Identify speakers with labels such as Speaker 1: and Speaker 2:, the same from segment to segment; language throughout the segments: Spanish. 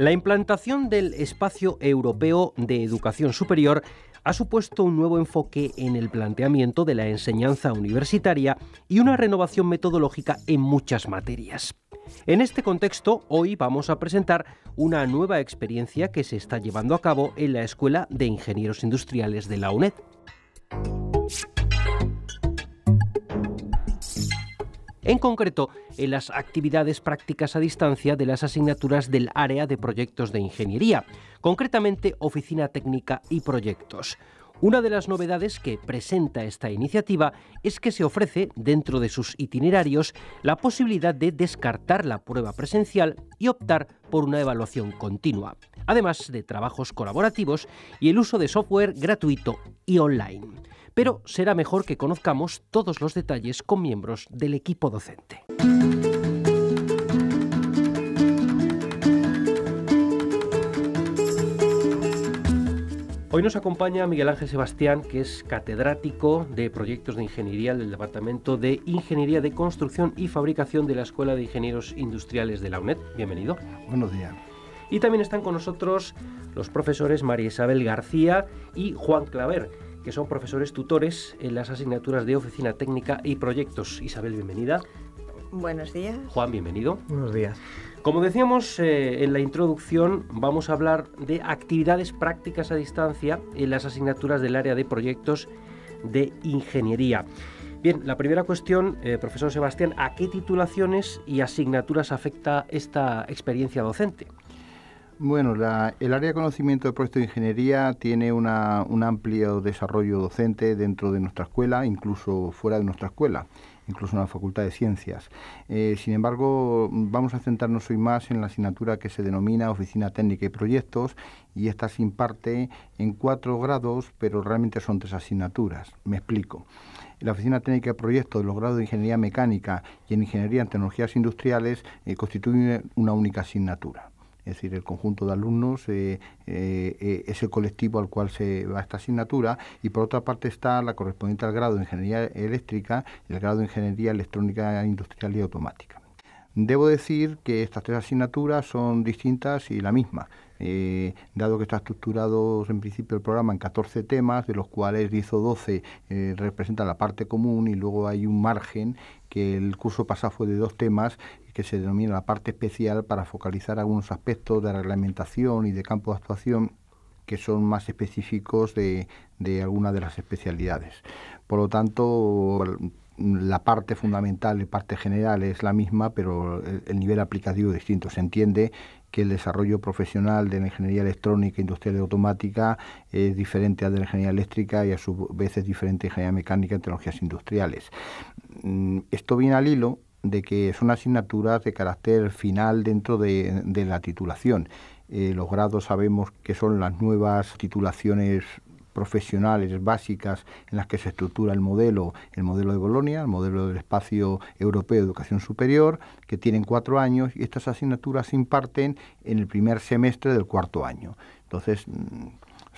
Speaker 1: La implantación del Espacio Europeo de Educación Superior ha supuesto un nuevo enfoque en el planteamiento de la enseñanza universitaria y una renovación metodológica en muchas materias. En este contexto, hoy vamos a presentar una nueva experiencia que se está llevando a cabo en la Escuela de Ingenieros Industriales de la UNED. en concreto en las actividades prácticas a distancia de las asignaturas del área de proyectos de ingeniería, concretamente Oficina Técnica y Proyectos. Una de las novedades que presenta esta iniciativa es que se ofrece, dentro de sus itinerarios, la posibilidad de descartar la prueba presencial y optar por una evaluación continua, además de trabajos colaborativos y el uso de software gratuito y online pero será mejor que conozcamos todos los detalles con miembros del equipo docente. Hoy nos acompaña Miguel Ángel Sebastián, que es catedrático de proyectos de ingeniería del Departamento de Ingeniería de Construcción y Fabricación de la Escuela de Ingenieros Industriales de la UNED. Bienvenido. Buenos días. Y también están con nosotros los profesores María Isabel García y Juan Claver que son profesores tutores en las asignaturas de Oficina Técnica y Proyectos. Isabel, bienvenida.
Speaker 2: Buenos días.
Speaker 1: Juan, bienvenido. Buenos días. Como decíamos eh, en la introducción, vamos a hablar de actividades prácticas a distancia en las asignaturas del área de proyectos de ingeniería. Bien, la primera cuestión, eh, profesor Sebastián, ¿a qué titulaciones y asignaturas afecta
Speaker 3: esta experiencia docente? Bueno, el área de conocimiento de proyectos de ingeniería tiene una, un amplio desarrollo docente dentro de nuestra escuela, incluso fuera de nuestra escuela, incluso en la Facultad de Ciencias. Eh, sin embargo, vamos a centrarnos hoy más en la asignatura que se denomina Oficina Técnica y Proyectos, y esta se imparte en cuatro grados, pero realmente son tres asignaturas. Me explico la Oficina Técnica de Proyectos de los grados de Ingeniería Mecánica y en Ingeniería en Tecnologías Industriales eh, constituyen constituye una única asignatura es decir, el conjunto de alumnos, eh, eh, eh, es el colectivo al cual se va esta asignatura, y por otra parte está la correspondiente al grado de Ingeniería Eléctrica, ...y el grado de Ingeniería Electrónica Industrial y Automática. Debo decir que estas tres asignaturas son distintas y la misma. dado que está estructurado en principio el programa en 14 temas, de los cuales 10 o 12 representan la parte común y luego hay un margen que el curso pasado fue de dos temas que se denomina la parte especial para focalizar algunos aspectos de reglamentación y de campo de actuación que son más específicos de, de alguna de las especialidades. Por lo tanto, la parte fundamental, la parte general es la misma, pero el, nivel aplicativo es distinto. Se entiende que el desarrollo profesional de la ingeniería electrónica, industrial y automática es diferente al de la ingeniería eléctrica y a su vez es diferente a la ingeniería mecánica y tecnologías industriales. Mm, esto viene al hilo de que son asignaturas de carácter final dentro de, la titulación. Eh, los grados sabemos que son las nuevas titulaciones profesionales básicas en las que se estructura el modelo, el modelo de Bolonia, el modelo del espacio europeo de educación superior, que tienen cuatro años y estas asignaturas se imparten en el primer semestre del cuarto año. Entonces, mm,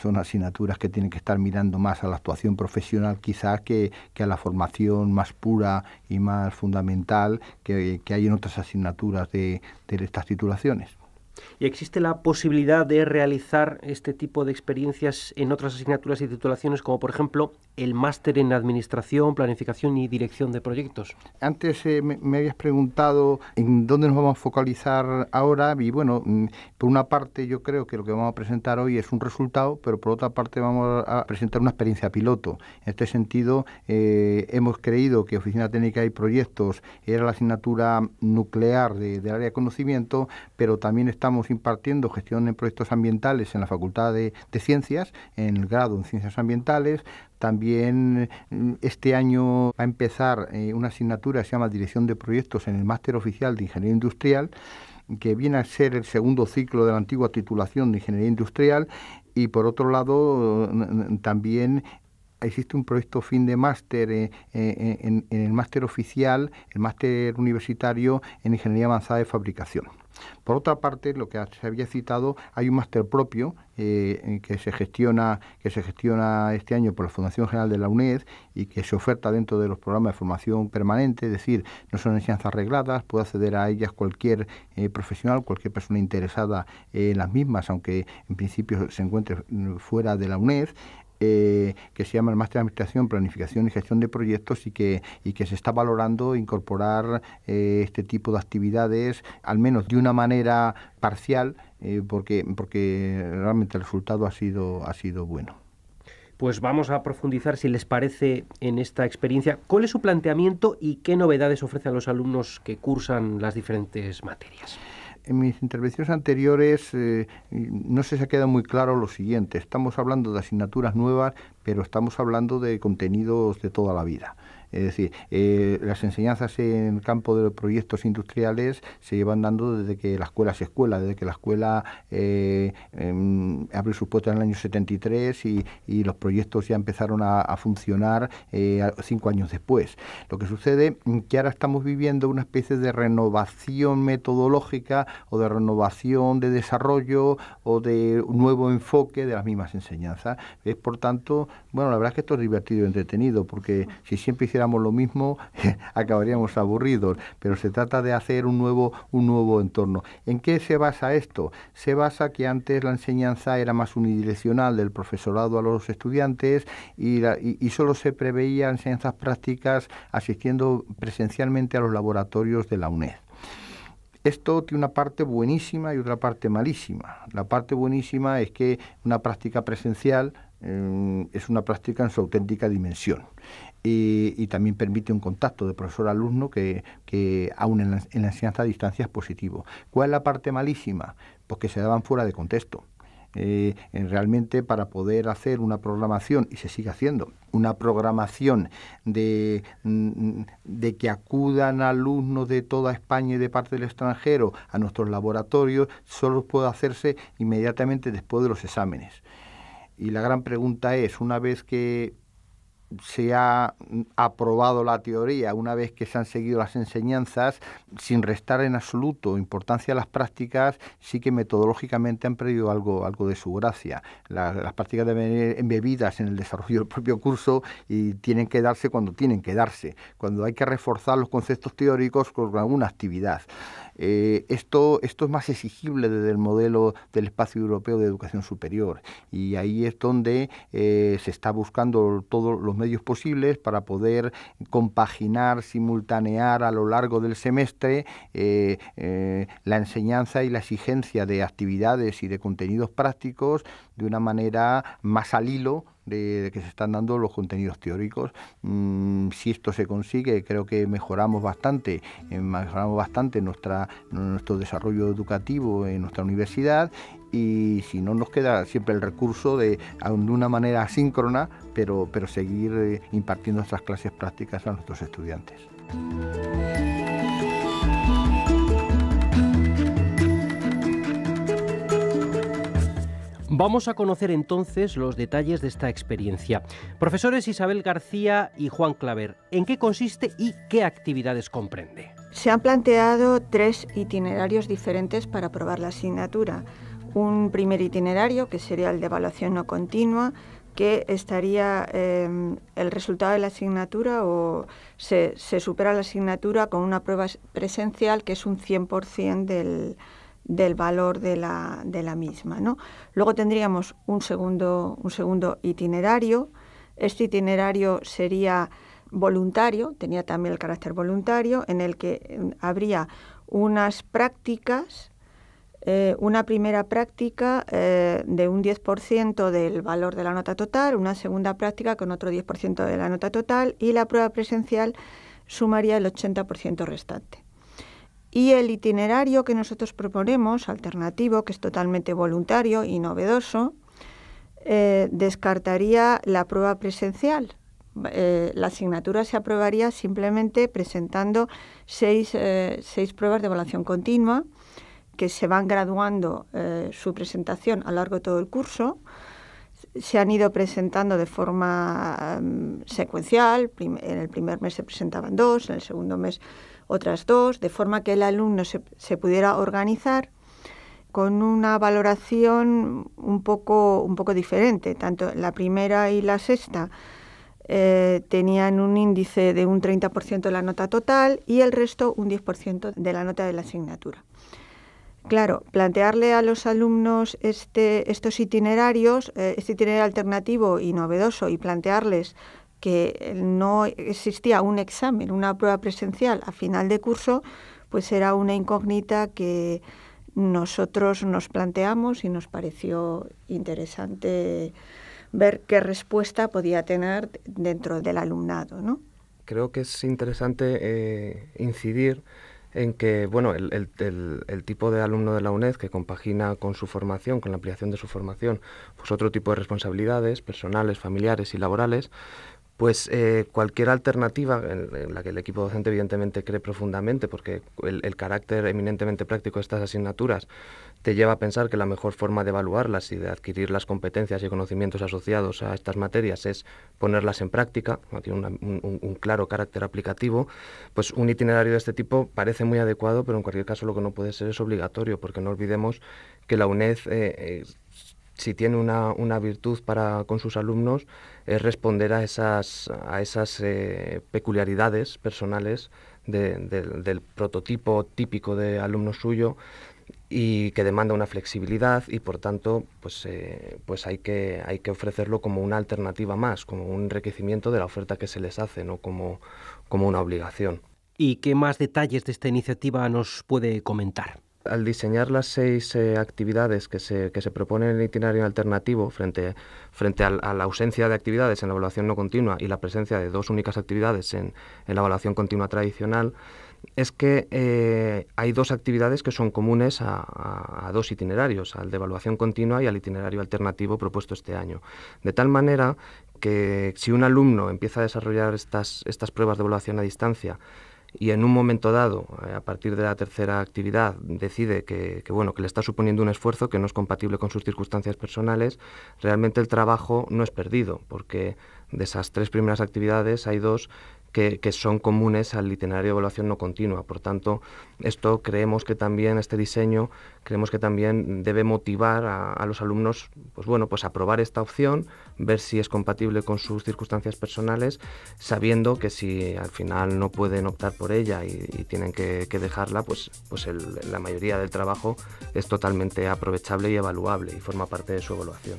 Speaker 3: son asignaturas que tienen que estar mirando más a la actuación profesional quizás que, a la formación más pura y más fundamental que, que hay en otras asignaturas de, de estas titulaciones.
Speaker 1: ¿Y existe la posibilidad de realizar este tipo de experiencias en otras asignaturas y titulaciones, como por ejemplo el máster en Administración,
Speaker 3: Planificación y Dirección de Proyectos. Antes eh, me, habías preguntado en dónde nos vamos a focalizar ahora y bueno, mm, por una parte yo creo que lo que vamos a presentar hoy es un resultado, pero por otra parte vamos a presentar una experiencia piloto. En este sentido, eh, hemos creído que Oficina Técnica y Proyectos era la asignatura nuclear del área de conocimiento, pero también estamos impartiendo gestión en proyectos ambientales en la Facultad de, de Ciencias, en el grado en Ciencias Ambientales, también mm, este año va a empezar eh, una asignatura que se llama Dirección de Proyectos en el Máster Oficial de Ingeniería Industrial que viene a ser el segundo ciclo de la antigua titulación de Ingeniería Industrial y por otro lado también existe un proyecto fin de máster eh, eh, en el máster oficial, el máster universitario en Ingeniería Avanzada de Fabricación. Por otra parte, lo que se había citado, hay un máster propio eh, que se gestiona que se gestiona este año por la Fundación General de la UNED y que se oferta dentro de los programas de formación permanente, es decir, no son enseñanzas arregladas, puede acceder a ellas cualquier eh, profesional, cualquier persona interesada en las mismas, aunque en principio se encuentre mm, fuera de la UNED. Eh, que se llama el Máster de Administración, Planificación y Gestión de Proyectos y que, y que se está valorando incorporar eh, este tipo de actividades, al menos de una manera parcial, eh, porque, realmente el resultado ha sido, ha sido bueno.
Speaker 1: Pues vamos a profundizar, si les parece, en esta experiencia. ¿Cuál es su planteamiento y qué novedades ofrece a los alumnos que cursan las diferentes materias?
Speaker 3: en mis intervenciones anteriores eh, no se ha quedado muy claro lo siguiente. Estamos hablando de asignaturas nuevas, pero estamos hablando de contenidos de toda la vida. Es decir, eh, las enseñanzas en el campo de los proyectos industriales se llevan dando desde que la escuela se escuela, desde que la escuela eh, em, abre sus puertas en el año 73 y, y los proyectos ya empezaron a, funcionar eh, cinco años después. Lo que sucede que ahora estamos viviendo una especie de renovación metodológica o de renovación de desarrollo o de un nuevo enfoque de las mismas enseñanzas. Es por tanto, bueno, la verdad es que esto es divertido y entretenido porque si siempre hiciera lo mismo acabaríamos aburridos, pero se trata de hacer un nuevo, un nuevo entorno. ¿En qué se basa esto? Se basa que antes la enseñanza era más unidireccional del profesorado a los estudiantes y, y solo se preveía enseñanzas prácticas asistiendo presencialmente a los laboratorios de la UNED. Esto tiene una parte buenísima y otra parte malísima. La parte buenísima es que una práctica presencial eh, es una práctica en su auténtica dimensión. Y, también permite un contacto de profesor-alumno que, que aún en la, en la enseñanza a distancia es positivo. ¿Cuál es la parte malísima? Pues que se daban fuera de contexto. Eh, realmente para poder hacer una programación, y se sigue haciendo, una programación de, mm, de que acudan alumnos de toda España y de parte del extranjero a nuestros laboratorios, solo puede hacerse inmediatamente después de los exámenes. Y la gran pregunta es, una vez que se ha mm, aprobado la teoría, una vez que se han seguido las enseñanzas, sin restar en absoluto importancia a las prácticas, sí que metodológicamente han perdido algo, algo de su gracia. las prácticas deben ir embebidas en el desarrollo del propio curso y tienen que darse cuando tienen que darse, cuando hay que reforzar los conceptos teóricos con alguna actividad. Eh, esto, esto es más exigible desde el modelo del espacio europeo de educación superior y ahí es donde eh, se está buscando todos los medios posibles para poder compaginar, simultanear a lo largo del semestre eh, la enseñanza y la exigencia de actividades y de contenidos prácticos de una manera más al hilo de, que se están dando los contenidos teóricos. Mm, si esto se consigue, creo que mejoramos bastante, eh, mejoramos bastante nuestra, nuestro desarrollo educativo en nuestra universidad y si no nos queda siempre el recurso de, de una manera asíncrona, pero, pero seguir eh, impartiendo nuestras clases prácticas a nuestros estudiantes.
Speaker 1: Vamos a conocer entonces los detalles de esta experiencia. Profesores Isabel García y Juan Claver, ¿en qué consiste y qué actividades comprende?
Speaker 2: Se han planteado tres itinerarios diferentes para probar la asignatura. Un primer itinerario, que sería el de evaluación no continua, que estaría em, el resultado de la asignatura o se, se supera la asignatura con una prueba presencial que es un 100% del, del valor de la, de la misma. ¿no? Luego tendríamos un segundo, un segundo itinerario. Este itinerario sería voluntario, tenía también el carácter voluntario, en el que mm, habría unas prácticas, eh, una primera práctica eh, de un 10% del valor de la nota total, una segunda práctica con otro 10% de la nota total y la prueba presencial sumaría el 80% restante. Y el itinerario que nosotros proponemos, alternativo, que es totalmente voluntario y novedoso, eh, descartaría la prueba presencial. Eh, la asignatura se aprobaría simplemente presentando eh, seis, pruebas de evaluación continua que se van graduando su presentación a lo largo de todo el curso se han ido presentando de forma mm, secuencial. en el primer mes se presentaban dos, en el segundo mes otras dos, de forma que el alumno se, pudiera organizar con una valoración un poco, un poco diferente. Tanto la primera y la sexta eh, tenían un índice de un 30% de la nota total y el resto un 10% de la nota de la asignatura. Claro, plantearle a los alumnos este, estos itinerarios, eh, este itinerario alternativo y novedoso, y plantearles que no existía un examen, una prueba presencial a final de curso, pues era una incógnita que nosotros nos planteamos y nos pareció interesante ver qué respuesta podía tener dentro del alumnado. ¿no?
Speaker 4: Creo que es interesante eh, incidir en que bueno, el, el, tipo de alumno de la UNED que compagina con su formación, con la ampliación de su formación, pues otro tipo de responsabilidades personales, familiares y laborales, pues eh, cualquier alternativa en, la que el equipo docente evidentemente cree profundamente, porque el, carácter eminentemente práctico de estas asignaturas te lleva a pensar que la mejor forma de evaluarlas y de adquirir las competencias y conocimientos asociados a estas materias es ponerlas en práctica, tiene un, claro carácter aplicativo, pues un itinerario de este tipo parece muy adecuado, pero en cualquier caso lo que no puede ser es obligatorio, porque no olvidemos que la UNED... Eh, eh, si tiene una, virtud con sus alumnos es responder a esas, eh, peculiaridades personales del prototipo típico de alumno suyo y que demanda una flexibilidad y por tanto pues, eh, pues hay, que, ofrecerlo como una alternativa más, como un enriquecimiento de la oferta que se les hace, no como una obligación. ¿Y qué más detalles de esta iniciativa nos puede comentar? Al diseñar las seis eh, actividades que se, que se proponen en el itinerario alternativo frente, frente a la ausencia de actividades en la evaluación no continua y la presencia de dos únicas actividades en, la evaluación continua tradicional, es que eh, hay dos actividades que son comunes a, a, dos itinerarios, al de evaluación continua y al itinerario alternativo propuesto este año. De tal manera que si un alumno empieza a desarrollar estas, estas pruebas de evaluación a distancia, y en un momento dado, eh, a partir de la tercera actividad, decide que, bueno, que le está suponiendo un esfuerzo que no es compatible con sus circunstancias personales, realmente el trabajo no es perdido, porque de esas tres primeras actividades hay dos que, son comunes al itinerario de evaluación no continua. Por tanto, esto creemos que también, este diseño, creemos que también debe motivar a, los alumnos, pues bueno, pues a probar esta opción, ver si es compatible con sus circunstancias personales, sabiendo que si al final no pueden optar por ella y, tienen que, dejarla, pues, pues la mayoría del trabajo es totalmente aprovechable y evaluable y forma parte de su evaluación.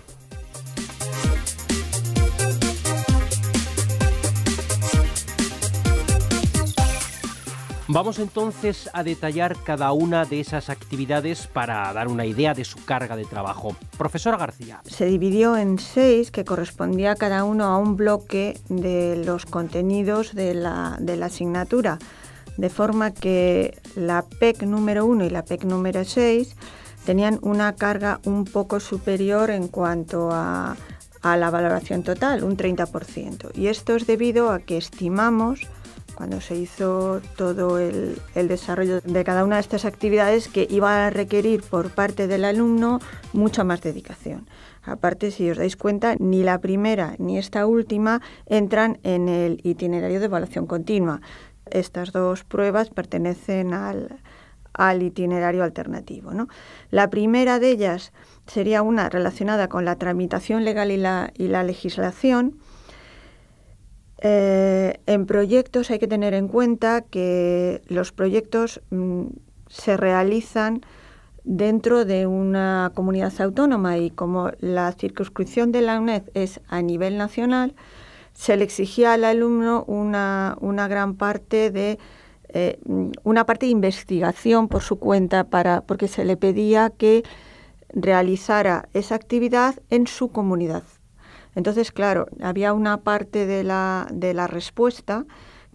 Speaker 1: Vamos entonces a detallar cada una de esas actividades para dar una idea de su carga de trabajo. Profesora García.
Speaker 2: Se dividió en seis que correspondía cada uno a un bloque de los contenidos de la, asignatura, de forma que la PEC número 1 y la PEC número 6 tenían una carga un poco superior en cuanto a, a la valoración total, un 30%. Y esto es debido a que estimamos cuando se hizo todo el, desarrollo de cada una de estas actividades que iba a requerir por parte del alumno mucha más dedicación. Aparte, si os dais cuenta, ni la primera ni esta última entran en el itinerario de evaluación continua. Estas dos pruebas pertenecen al, itinerario alternativo. La primera de ellas sería una relacionada con la tramitación legal y la legislación eh, en proyectos hay que tener en cuenta que los proyectos mm, se realizan dentro de una comunidad autónoma y como la circunscripción de la UNED es a nivel nacional, se le exigía al alumno una, gran parte de eh, una parte de investigación por su cuenta para porque se le pedía que realizara esa actividad en su comunidad entonces, claro, había una parte de la, respuesta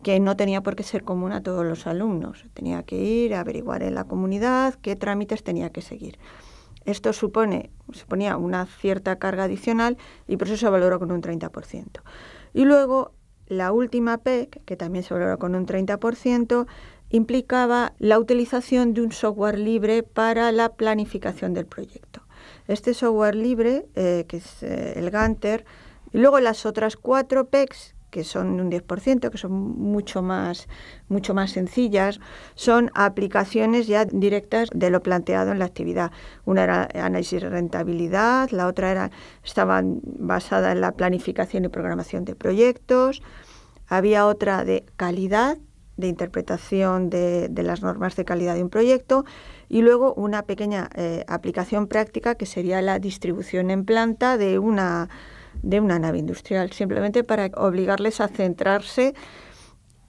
Speaker 2: que no tenía por qué ser común a todos los alumnos. Tenía que ir a averiguar en la comunidad qué trámites tenía que seguir. Esto supone, suponía una cierta carga adicional y por eso se valoró con un 30%. Y luego la última PEC, que también se valoró con un 30%, implicaba la utilización de un software libre para la planificación del proyecto. Este software libre, eh, que es eh, el Ganter, y luego las otras cuatro PECs, que son un 10%, que son mucho más, mucho más sencillas, son aplicaciones ya directas de lo planteado en la actividad. Una era análisis de rentabilidad, la otra era, estaba basada en la planificación y programación de proyectos, había otra de calidad, de interpretación de, las normas de calidad de un proyecto y luego una pequeña eh, aplicación práctica que sería la distribución en planta de una, de una nave industrial, simplemente para obligarles a centrarse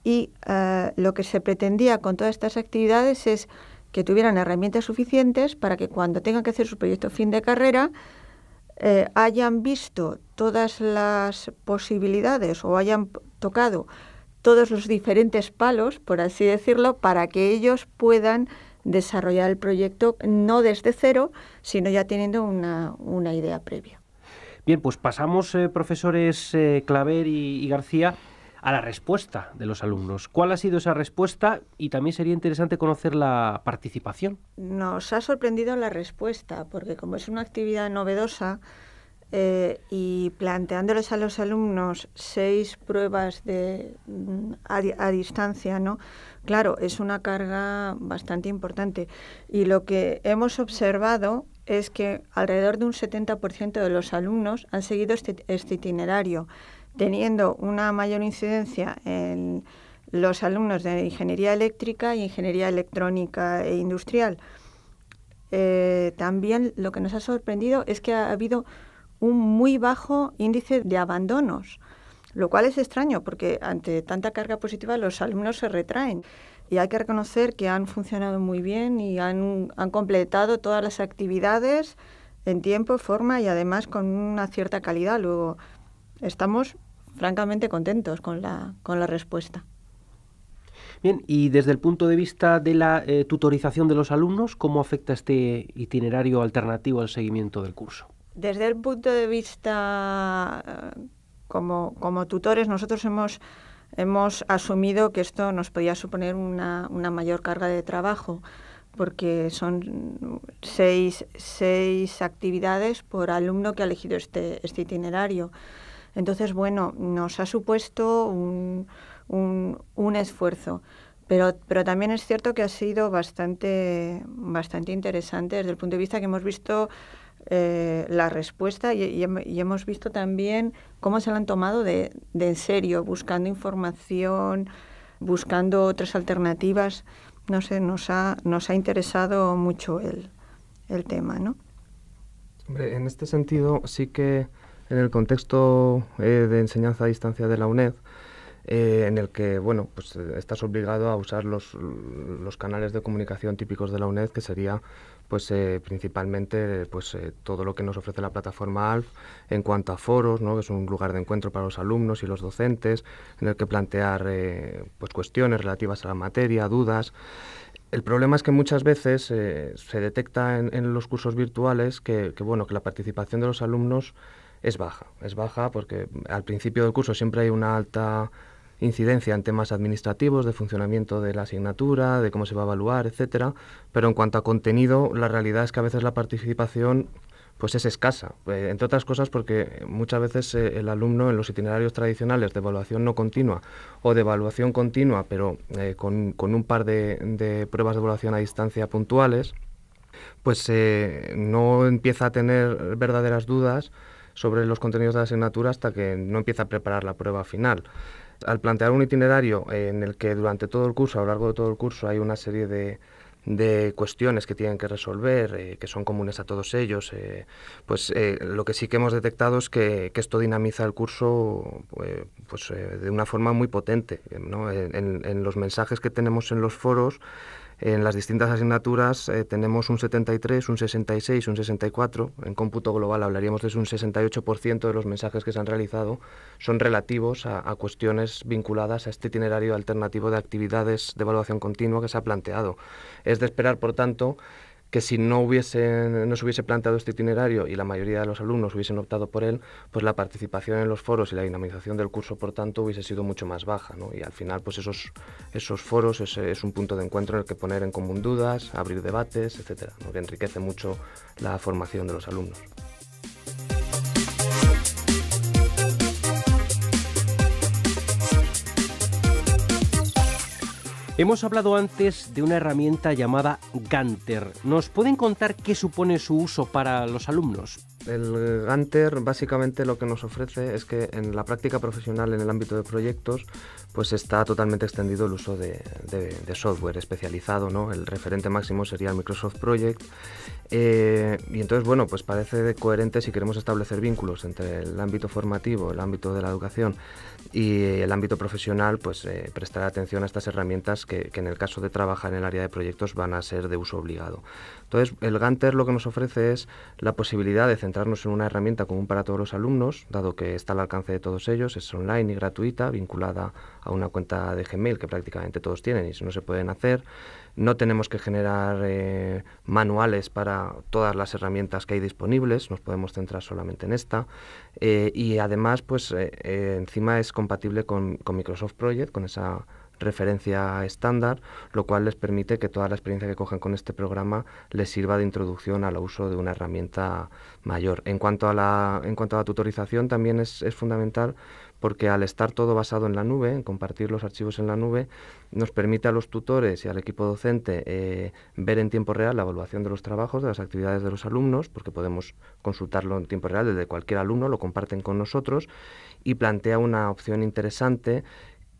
Speaker 2: y eh, lo que se pretendía con todas estas actividades es que tuvieran herramientas suficientes para que cuando tengan que hacer su proyecto fin de carrera eh, hayan visto todas las posibilidades o hayan tocado todos los diferentes palos, por así decirlo, para que ellos puedan desarrollar el proyecto no desde cero, sino ya teniendo una, idea previa.
Speaker 1: Bien, pues pasamos, eh, profesores eh, Claver y García, a la respuesta de los alumnos. ¿Cuál ha sido esa respuesta? Y también sería interesante conocer la participación.
Speaker 2: Nos ha sorprendido la respuesta, porque como es una actividad novedosa, eh, y planteándoles a los alumnos seis pruebas de, mm, a, distancia, ¿no? Claro, es una carga bastante importante. Y lo que hemos observado es que alrededor de un 70% de los alumnos han seguido este, este, itinerario, teniendo una mayor incidencia en los alumnos de ingeniería eléctrica y ingeniería electrónica e industrial. Eh, también lo que nos ha sorprendido es que ha habido un muy bajo índice de abandonos, lo cual es extraño porque ante tanta carga positiva los alumnos se retraen. Y hay que reconocer que han funcionado muy bien y han, completado todas las actividades en tiempo, forma y además con una cierta calidad. Luego estamos francamente contentos con la, con la respuesta.
Speaker 1: Bien, y desde el punto de vista de la eh, tutorización de los alumnos, ¿cómo afecta este itinerario alternativo al seguimiento del curso?
Speaker 2: desde el punto de vista eh, como, como tutores, nosotros hemos, hemos asumido que esto nos podía suponer una, mayor carga de trabajo porque son seis, seis, actividades por alumno que ha elegido este, este itinerario. Entonces, bueno, nos ha supuesto un, un, esfuerzo, pero, pero también es cierto que ha sido bastante, bastante interesante desde el punto de vista que hemos visto eh, la respuesta y, hemos visto también cómo se la han tomado de, en serio, buscando información, buscando otras alternativas. No sé, nos ha, nos ha interesado mucho el, tema, ¿no?
Speaker 4: Hombre, en este sentido sí que en el contexto eh, de enseñanza a distancia de la UNED, eh, en el que bueno, pues estás obligado a usar los, los, canales de comunicación típicos de la UNED, que sería pues eh, principalmente pues eh, todo lo que nos ofrece la plataforma ALF en cuanto a foros, ¿no? que es un lugar de encuentro para los alumnos y los docentes, en el que plantear eh, pues cuestiones relativas a la materia, dudas. El problema es que muchas veces se detecta en, los cursos virtuales que, que, bueno, que la participación de los alumnos es baja. Es baja porque al principio del curso siempre hay una alta incidencia en temas administrativos, de funcionamiento de la asignatura, de cómo se va a evaluar, etcétera. Pero en cuanto a contenido, la realidad es que a veces la participación pues es escasa, eh, entre otras cosas porque muchas veces eh, el alumno en los itinerarios tradicionales de evaluación no continua o de evaluación continua, pero eh, con, un par de, pruebas de evaluación a distancia puntuales, pues no empieza a tener verdaderas dudas sobre los contenidos de la asignatura hasta que no empieza a preparar la prueba final. Al plantear un itinerario en el que durante todo el curso, a lo largo de todo el curso, hay una serie de, de cuestiones que tienen que resolver, eh, que son comunes a todos ellos, eh, pues eh, lo que sí que hemos detectado es que, esto dinamiza el curso pues, de una forma muy potente. en, los mensajes que tenemos en los foros, en las distintas asignaturas eh, tenemos un 73, un 66, un 64. En cómputo global hablaríamos de un 68% de los mensajes que se han realizado son relativos a, cuestiones vinculadas a este itinerario alternativo de actividades de evaluación continua que se ha planteado. Es de esperar, por tanto, que si no, se hubiese planteado este itinerario y la mayoría de los alumnos hubiesen optado por él, pues la participación en los foros y la dinamización del curso, por tanto, hubiese sido mucho más baja. Y al final, pues esos, foros es, un punto de encuentro en el que poner en común dudas, abrir debates, etc. que enriquece mucho la formación de los alumnos.
Speaker 1: Hemos hablado antes de una herramienta llamada Ganter. ¿Nos pueden contar qué supone su uso para los alumnos?
Speaker 4: El Ganter básicamente lo que nos ofrece es que en la práctica profesional en el ámbito de proyectos pues está totalmente extendido el uso de, software especializado, ¿no? El referente máximo sería el Microsoft Project. Eh, y entonces, bueno, pues parece coherente si queremos establecer vínculos entre el ámbito formativo, el ámbito de la educación y el ámbito profesional, pues eh, prestar atención a estas herramientas que, que, en el caso de trabajar en el área de proyectos van a ser de uso obligado. Entonces, el Ganter lo que nos ofrece es la posibilidad de centrarnos en una herramienta común para todos los alumnos, dado que está al alcance de todos ellos, es online y gratuita, vinculada a a una cuenta de Gmail que prácticamente todos tienen y si no se pueden hacer. No tenemos que generar eh, manuales para todas las herramientas que hay disponibles, nos podemos centrar solamente en esta. Eh, y además, pues eh, encima es compatible con, con Microsoft Project, con esa referencia estándar, lo cual les permite que toda la experiencia que cojan con este programa les sirva de introducción al uso de una herramienta mayor. En cuanto a la, en cuanto a tutorización, también es, fundamental porque al estar todo basado en la nube, en compartir los archivos en la nube, nos permite a los tutores y al equipo docente eh, ver en tiempo real la evaluación de los trabajos, de las actividades de los alumnos, porque podemos consultarlo en tiempo real desde cualquier alumno, lo comparten con nosotros y plantea una opción interesante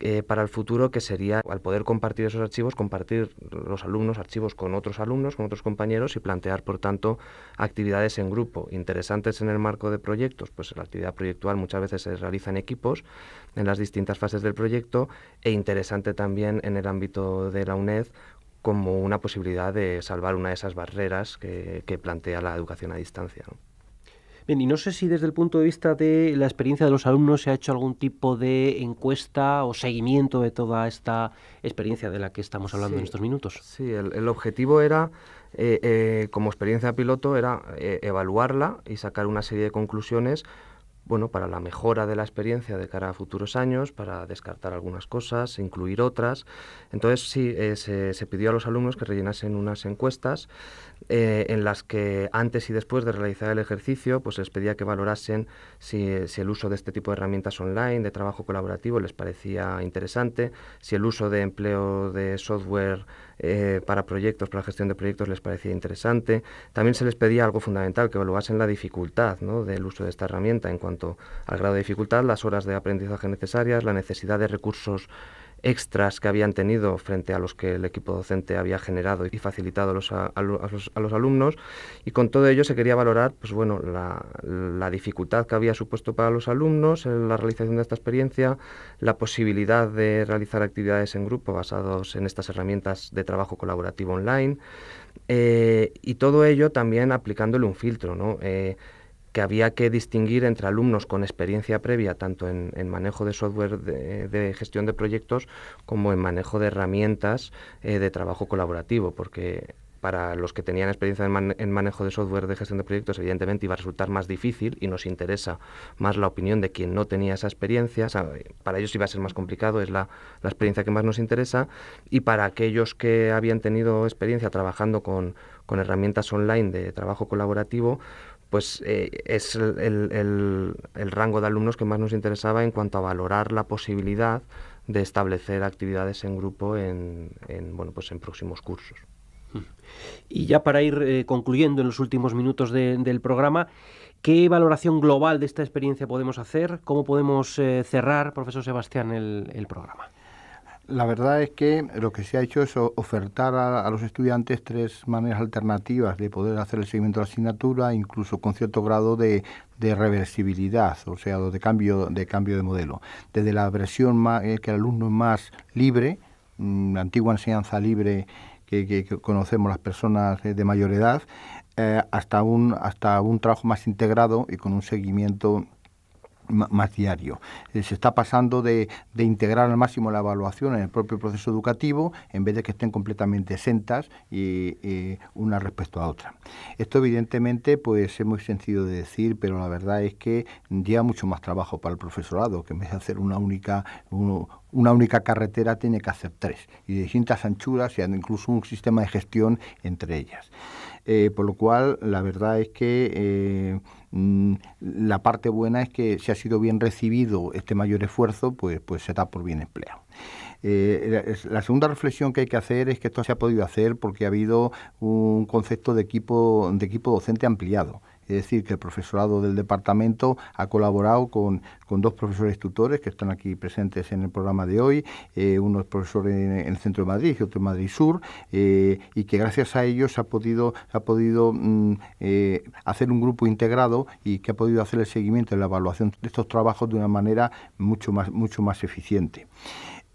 Speaker 4: eh, para el futuro, que sería al poder compartir esos archivos, compartir los alumnos archivos con otros alumnos, con otros compañeros y plantear, por tanto, actividades en grupo interesantes en el marco de proyectos. Pues la actividad proyectual muchas veces se realiza en equipos en las distintas fases del proyecto e interesante también en el ámbito de la UNED como una posibilidad de salvar una de esas barreras que, plantea la educación a distancia.
Speaker 1: Bien, y no sé si desde el punto de vista de la experiencia de los alumnos se ha hecho algún tipo de encuesta o seguimiento de toda esta
Speaker 4: experiencia de la que estamos hablando en estos minutos. Sí, el, objetivo era, eh, eh, como experiencia piloto, era eh, evaluarla y sacar una serie de conclusiones bueno, para la mejora de la experiencia de cara a futuros años, para descartar algunas cosas, incluir otras. Entonces, sí, eh, se, se, pidió a los alumnos que rellenasen unas encuestas eh, en las que antes y después de realizar el ejercicio, pues les pedía que valorasen si, si, el uso de este tipo de herramientas online, de trabajo colaborativo, les parecía interesante, si el uso de empleo de software eh, para proyectos, para la gestión de proyectos les parecía interesante. También se les pedía algo fundamental, que evaluasen la dificultad del uso de esta herramienta en cuanto al grado de dificultad, las horas de aprendizaje necesarias, la necesidad de recursos extras que habían tenido frente a los que el equipo docente había generado y facilitado a los, a, alumnos y con todo ello se quería valorar pues bueno la, dificultad que había supuesto para los alumnos en la realización de esta experiencia la posibilidad de realizar actividades en grupo basados en estas herramientas de trabajo colaborativo online eh, y todo ello también aplicándole un filtro eh, que había que distinguir entre alumnos con experiencia previa, tanto en, manejo de software de, gestión de proyectos como en manejo de herramientas eh, de trabajo colaborativo, porque para los que tenían experiencia en, manejo de software de gestión de proyectos, evidentemente iba a resultar más difícil y nos interesa más la opinión de quien no tenía esa experiencia. para ellos iba a ser más complicado, es la, experiencia que más nos interesa. Y para aquellos que habían tenido experiencia trabajando con herramientas online de trabajo colaborativo, pues eh, es el, el, rango de alumnos que más nos interesaba en cuanto a valorar la posibilidad de establecer actividades en grupo en, bueno, pues en próximos cursos.
Speaker 1: Y ya para ir eh, concluyendo en los últimos minutos del programa, ¿qué valoración global de esta experiencia podemos hacer? ¿Cómo podemos eh, cerrar, profesor Sebastián, el programa?
Speaker 3: La verdad es que lo que se ha hecho es ofertar a, los estudiantes tres maneras alternativas de poder hacer el seguimiento de la asignatura, incluso con cierto grado de, reversibilidad, o sea, de cambio de, cambio de modelo. Desde la versión eh, que el alumno es más libre, la mm, antigua enseñanza libre que, conocemos las personas eh, de mayor edad, eh, hasta, un, hasta un trabajo más integrado y con un seguimiento más diario. Eh, se está pasando de, integrar al máximo la evaluación en el propio proceso educativo en vez de que estén completamente exentas y, una respecto a otra. Esto evidentemente pues es muy sencillo de decir, pero la verdad es que lleva mucho más trabajo para el profesorado, que en vez de hacer una única, una única carretera tiene que hacer tres, y de distintas anchuras y incluso un sistema de gestión entre ellas. Eh, por lo cual la verdad es que eh, mm, la parte buena es que si ha sido bien recibido este mayor esfuerzo, pues, pues se da por bien empleado. Eh, la segunda reflexión que hay que hacer es que esto se ha podido hacer porque ha habido un concepto de equipo, de equipo docente ampliado es decir, que el profesorado del departamento ha colaborado con, dos profesores tutores que están aquí presentes en el programa de hoy, eh, uno es profesor en, el centro de Madrid y otro en Madrid Sur, eh, y que gracias a ellos se ha podido, ha podido mm, eh, hacer un grupo integrado y que ha podido hacer el seguimiento y la evaluación de estos trabajos de una manera mucho más, mucho más eficiente.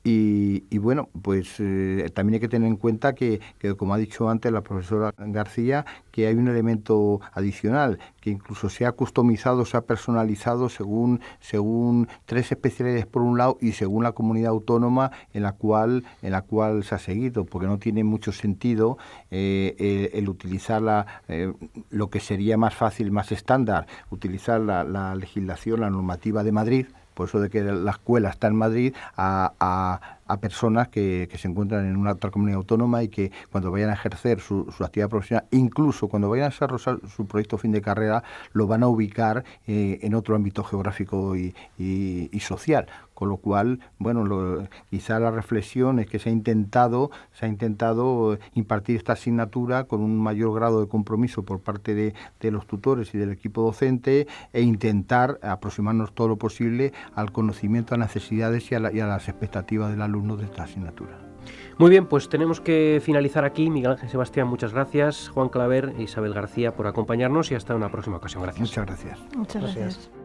Speaker 3: Y, bueno, pues eh, también hay que tener en cuenta que, como ha dicho antes la profesora García, que hay un elemento adicional, que incluso se ha customizado, se ha personalizado según, según tres especialidades por un lado y según la comunidad autónoma en la cual, en la cual se ha seguido, porque no tiene mucho sentido eh, el, utilizar la, eh, lo que sería más fácil, más estándar, utilizar la, la legislación, la normativa de Madrid por eso de que la escuela está en Madrid, a, personas que, se encuentran en una otra comunidad autónoma y que cuando vayan a ejercer su, actividad profesional, incluso cuando vayan a desarrollar su proyecto fin de carrera, lo van a ubicar eh, en otro ámbito geográfico y, y social con lo cual, bueno, quizá la reflexión es que se ha intentado, se ha intentado eh, impartir esta asignatura con un mayor grado de compromiso por parte de, los tutores y del equipo docente e intentar aproximarnos todo lo posible al conocimiento, a las necesidades y a, las expectativas del alumno de esta asignatura.
Speaker 1: Muy bien, pues tenemos que finalizar aquí. Miguel Ángel Sebastián, muchas gracias. Juan Claver e Isabel García por acompañarnos y hasta una próxima ocasión. Gracias. Muchas gracias.
Speaker 2: Muchas gracias.